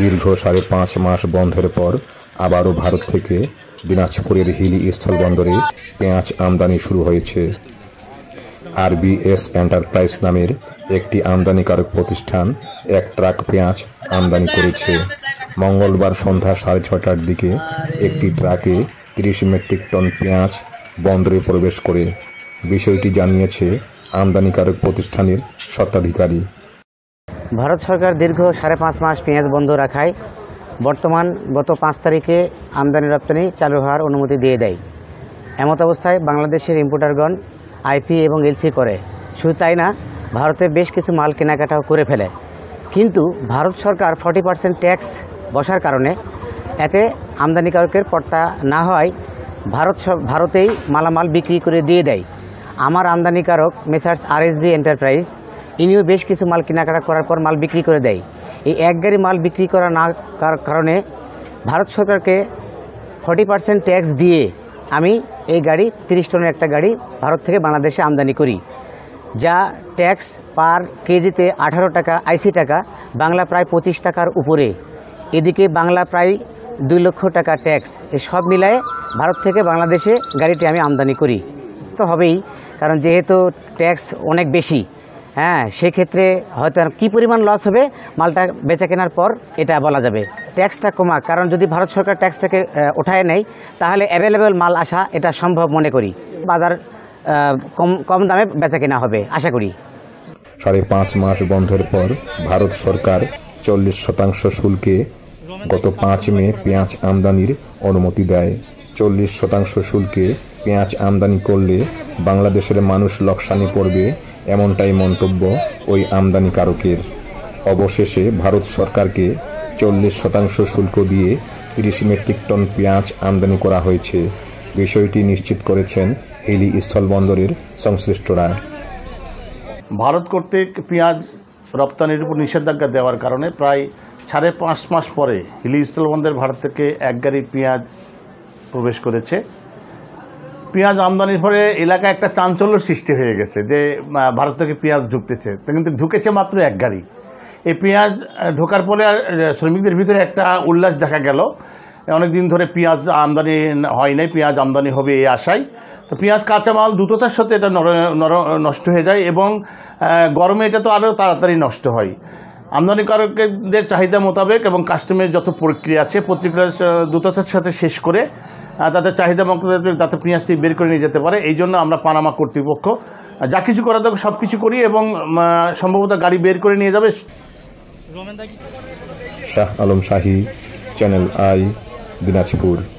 দীর্ঘ সাড়ে পাঁচ মাস বন্ধের পর আবারও ভারত থেকে দিনাজপুরের হিলি বন্দরে পেঁয়াজ আমদানি শুরু হয়েছে আর আরবিএস এন্টারপ্রাইজ নামের একটি আমদানিকারক প্রতিষ্ঠান এক ট্রাক পেঁয়াজ আমদানি করেছে মঙ্গলবার সন্ধ্যা সাড়ে ছটার দিকে একটি ট্রাকে তিরিশ মেট্রিক টন পেঁয়াজ বন্দরে প্রবেশ করে বিষয়টি জানিয়েছে আমদানিকারক প্রতিষ্ঠানের স্বত্বাধিকারী ভারত সরকার দীর্ঘ সাড়ে পাঁচ মাস পেঁয়াজ বন্ধ রাখায় বর্তমান গত পাঁচ তারিখে আমদানি রপ্তানি চালু হওয়ার অনুমতি দিয়ে দেয় এমত অবস্থায় বাংলাদেশের ইম্পোর্টারগণ আইপি এবং এলসি করে শুধু তাই না ভারতে বেশ কিছু মাল কেনাকাটাও করে ফেলে কিন্তু ভারত সরকার ফর্টি পার্সেন্ট ট্যাক্স বসার কারণে এতে আমদানিকারকের পর্তা না হয় ভারত ভারতেই মালামাল বিক্রি করে দিয়ে দেয় আমার আমদানিকারক মেসার্স আর বি এন্টারপ্রাইজ ইনিও বেশ কিছু মাল কেনাকাটা করার পর মাল বিক্রি করে দেয় এই এক গাড়ি মাল বিক্রি করা না কারণে ভারত সরকারকে ফর্টি পার্সেন্ট ট্যাক্স দিয়ে আমি এই গাড়ি তিরিশ টনের একটা গাড়ি ভারত থেকে বাংলাদেশে আমদানি করি যা ট্যাক্স পার কেজিতে আঠারো টাকা আইসি টাকা বাংলা প্রায় পঁচিশ টাকার উপরে এদিকে বাংলা প্রায় দুই লক্ষ টাকা ট্যাক্স এসব মিলায়ে ভারত থেকে বাংলাদেশে গাড়িটি আমি আমদানি করি তো হবেই কারণ যেহেতু ট্যাক্স অনেক বেশি হ্যাঁ সেক্ষেত্রে হয়তো কি পরিমাণ লস হবে মালটা বেচা কেনার পর এটা বলা যাবে ট্যাক্সটা কমা কারণ যদি ভারত সরকার ট্যাক্সটাকে ওঠায় নেয় তাহলে অ্যাভেলেবেল মাল আসা এটা সম্ভব মনে করি বাজার কম কম দামে বেচা কেনা হবে আশা করি সাড়ে পাঁচ মাস বন্ধের পর ভারত সরকার চল্লিশ শতাংশ শুল্কে গত পাঁচ মে পেঁয়াজ আমদানির অনুমতি দেয় চল্লিশ শতাংশ শুল্কে পেঁয়াজ আমদানি করলে বাংলাদেশের মানুষ লোকসানি পড়বে এমনটাই মন্তব্য ওই আমদানিকারকের অবশেষে ভারত সরকারকে চল্লিশ শতাংশ শুল্ক দিয়ে তিরিশ মেট্রিক টন পেঁয়াজ আমদানি করা হয়েছে বিষয়টি নিশ্চিত করেছেন হিলি স্থলবন্দরের সংশ্লিষ্টরা ভারত কর্তৃক পেঁয়াজ রপ্তানির উপর নিষেধাজ্ঞা দেওয়ার কারণে প্রায় সাড়ে পাঁচ মাস পরে হিলি স্থলবন্দর ভারত থেকে এক গাড়ি পেঁয়াজ প্রবেশ করেছে পেঁয়াজ আমদানির ফলে এলাকায় একটা চাঞ্চল্য সৃষ্টি হয়ে গেছে যে ভারত থেকে পেঁয়াজ ঢুকতেছে কিন্তু ঢুকেছে মাত্র এক গাড়ি এই পেঁয়াজ ঢোকার ফলে শ্রমিকদের ভিতরে একটা উল্লাস দেখা গেল অনেক দিন ধরে পেঁয়াজ আমদানি হয় নাই পেঁয়াজ আমদানি হবে এই আশায় তো পেঁয়াজ কাঁচামাল দ্রুততার সাথে এটা নষ্ট হয়ে যায় এবং গরমে এটা তো আরও তাড়াতাড়ি নষ্ট হয় আমদানিকারকদের চাহিদা মোতাবেক এবং কাস্টমের যত প্রক্রিয়া আছে প্রতিক্রিয়া দ্রুততার সাথে শেষ করে যাতে চাহিদা মতো যাতে পেঁয়াজটি বের করে নিয়ে যেতে পারে এই জন্য আমরা পানামা কর্তৃপক্ষ যা কিছু করা দেখো সব কিছু করি এবং সম্ভবত গাড়ি বের করে নিয়ে যাবে শাহ আলম শাহী চ্যানেল আই দিনাজপুর